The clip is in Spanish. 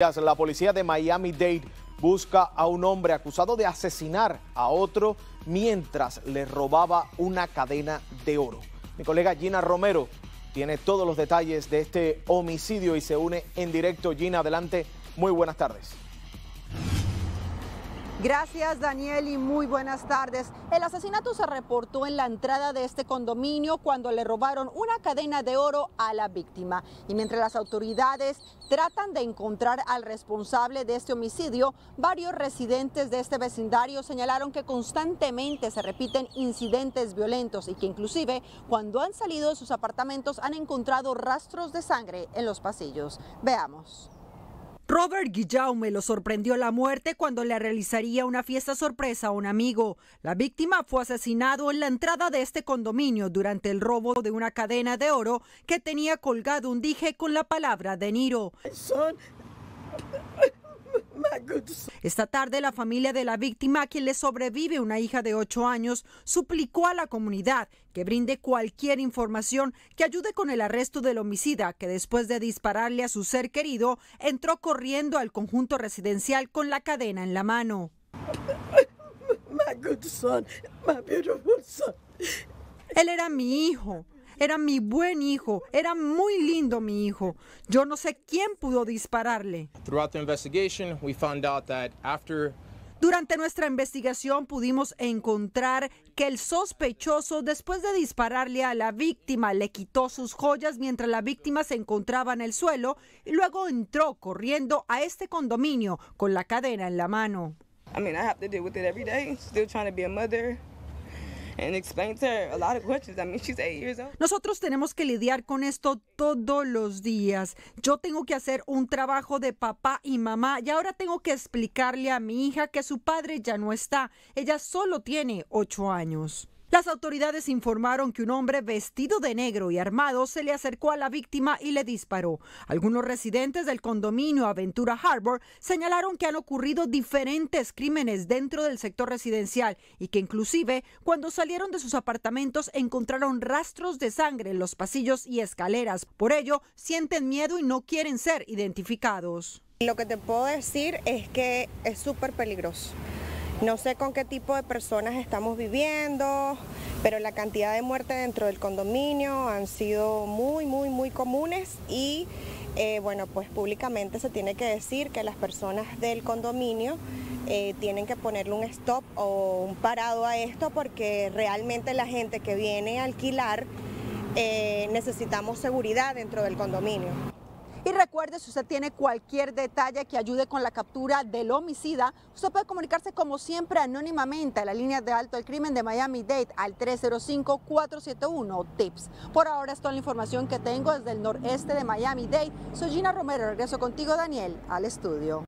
La policía de Miami-Dade busca a un hombre acusado de asesinar a otro mientras le robaba una cadena de oro. Mi colega Gina Romero tiene todos los detalles de este homicidio y se une en directo. Gina, adelante. Muy buenas tardes. Gracias Daniel y muy buenas tardes. El asesinato se reportó en la entrada de este condominio cuando le robaron una cadena de oro a la víctima. Y mientras las autoridades tratan de encontrar al responsable de este homicidio, varios residentes de este vecindario señalaron que constantemente se repiten incidentes violentos y que inclusive cuando han salido de sus apartamentos han encontrado rastros de sangre en los pasillos. Veamos. Robert Guillaume lo sorprendió la muerte cuando le realizaría una fiesta sorpresa a un amigo. La víctima fue asesinado en la entrada de este condominio durante el robo de una cadena de oro que tenía colgado un dije con la palabra de Niro. Esta tarde la familia de la víctima, a quien le sobrevive una hija de 8 años, suplicó a la comunidad que brinde cualquier información que ayude con el arresto del homicida que después de dispararle a su ser querido entró corriendo al conjunto residencial con la cadena en la mano. Él era mi hijo, era mi buen hijo, era muy lindo mi hijo. Yo no sé quién pudo dispararle. durante nuestra investigación pudimos encontrar que el sospechoso, después de dispararle a la víctima, le quitó sus joyas mientras la víctima se encontraba en el suelo y luego entró corriendo a este condominio con la cadena en la mano. I I have to deal with it every day, still trying to be a mother. Nosotros tenemos que lidiar con esto todos los días. Yo tengo que hacer un trabajo de papá y mamá y ahora tengo que explicarle a mi hija que su padre ya no está. Ella solo tiene ocho años. Las autoridades informaron que un hombre vestido de negro y armado se le acercó a la víctima y le disparó. Algunos residentes del condominio Aventura Harbor señalaron que han ocurrido diferentes crímenes dentro del sector residencial y que inclusive cuando salieron de sus apartamentos encontraron rastros de sangre en los pasillos y escaleras. Por ello, sienten miedo y no quieren ser identificados. Lo que te puedo decir es que es súper peligroso. No sé con qué tipo de personas estamos viviendo, pero la cantidad de muertes dentro del condominio han sido muy, muy, muy comunes y eh, bueno, pues públicamente se tiene que decir que las personas del condominio eh, tienen que ponerle un stop o un parado a esto porque realmente la gente que viene a alquilar eh, necesitamos seguridad dentro del condominio. Y recuerde, si usted tiene cualquier detalle que ayude con la captura del homicida, usted puede comunicarse como siempre anónimamente a la línea de alto al crimen de Miami Dade al 305-471-TIPS. Por ahora es toda la información que tengo desde el noreste de Miami Dade. Soy Gina Romero, regreso contigo Daniel al estudio.